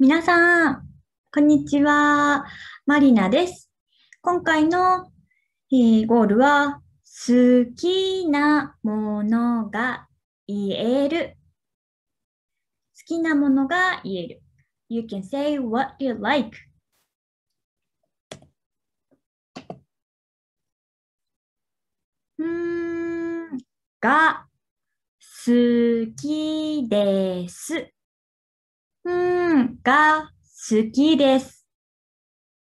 皆さん、こんにちは。マリナです。今回の、えー、ゴールは、好きなものが言える。好きなものが言える。You can say what you like. うん、が、好きです。んが好きです。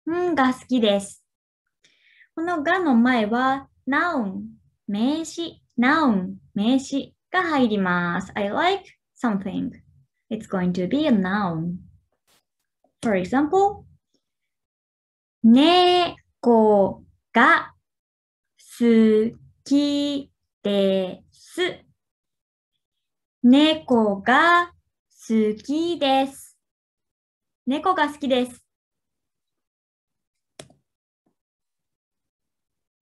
んが好きです。このがの前は、ナウン、名詞、ナウン、名詞が入ります。I like something. It's going to be a noun. For example, 猫が好きです。猫が好きです。猫が好きです。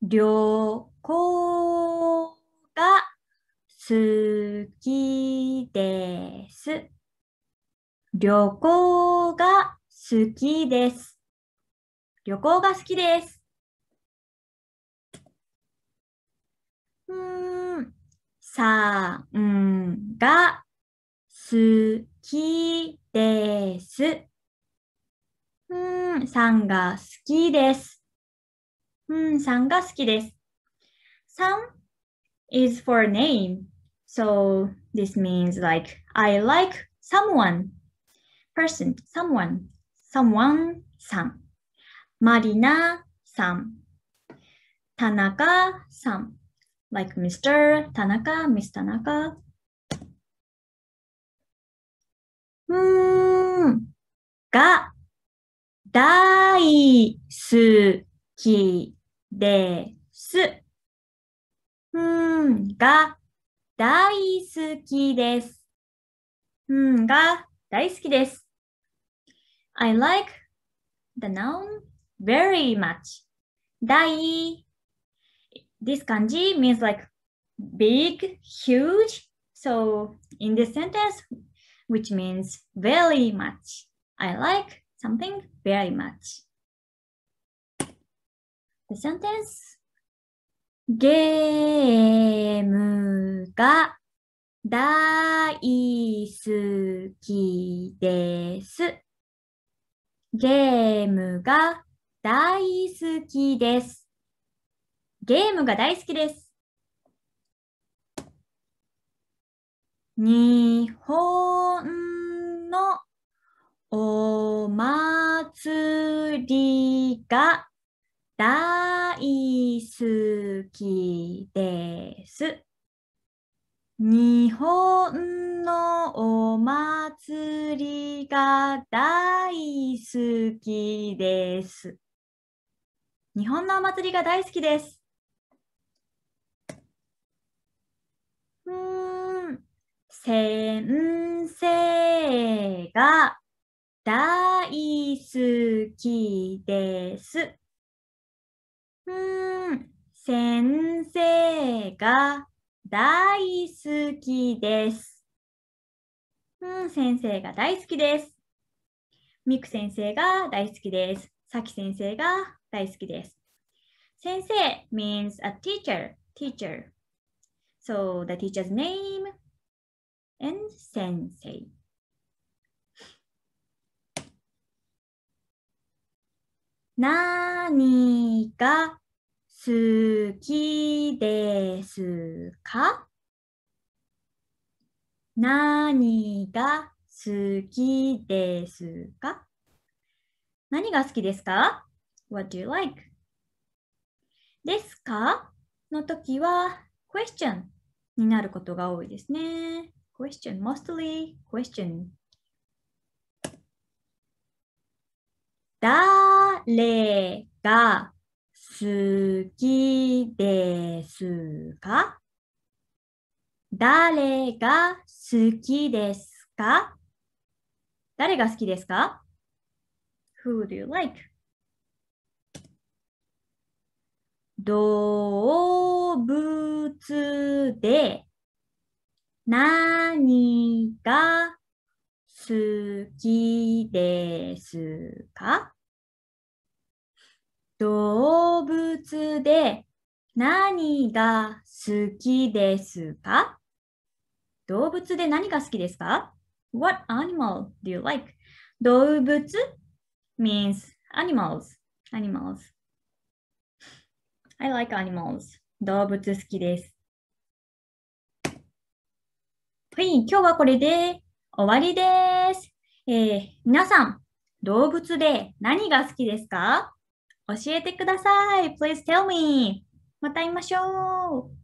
旅行が好きです。旅行が好きです。旅行が好きです。うん、さんが好きです。うん、さんが好きです。うん、さんが好きです。さん is for name. So this means like I like someone, person, someone, someone, さん。マリナさん。田中さん。Like Mr. 田中、Miss 田中。うん。が、大好きです。うん。が、大好きです。うん。が、大好きです。I like the noun very much. 大 This kanji means like big, huge. So in this sentence, which means very much. I like something very much. The sentence ゲームが大好きです。ゲームが大好きです。ゲームが大好きです。日本のお祭りが大好きです。日本のお祭りが大好きです。日本のお祭りが大好きです。先生が大好きです。うん、先生が大好きです。うん、先生が大好きです。ミク先生が大好きです。さき先生が大好きです。先生 means a teacher, teacher. So the teacher's name and が好きですか何が好きですか何が好きですか ?What do you like? ですかの時は question になることが多いですね。question, mostly question. 誰が好きですか誰が好きですか誰が好きですか ?Who do you like? 動物で何が好きですか動物で何が好きですか動物で何が好きですか ?What animal do you like? 動物 means animals. Animals. I like animals. 動物好きです。はい、今日はこれで終わりです。えー、皆さん、動物で何が好きですか教えてください。Please tell me. また会いましょう。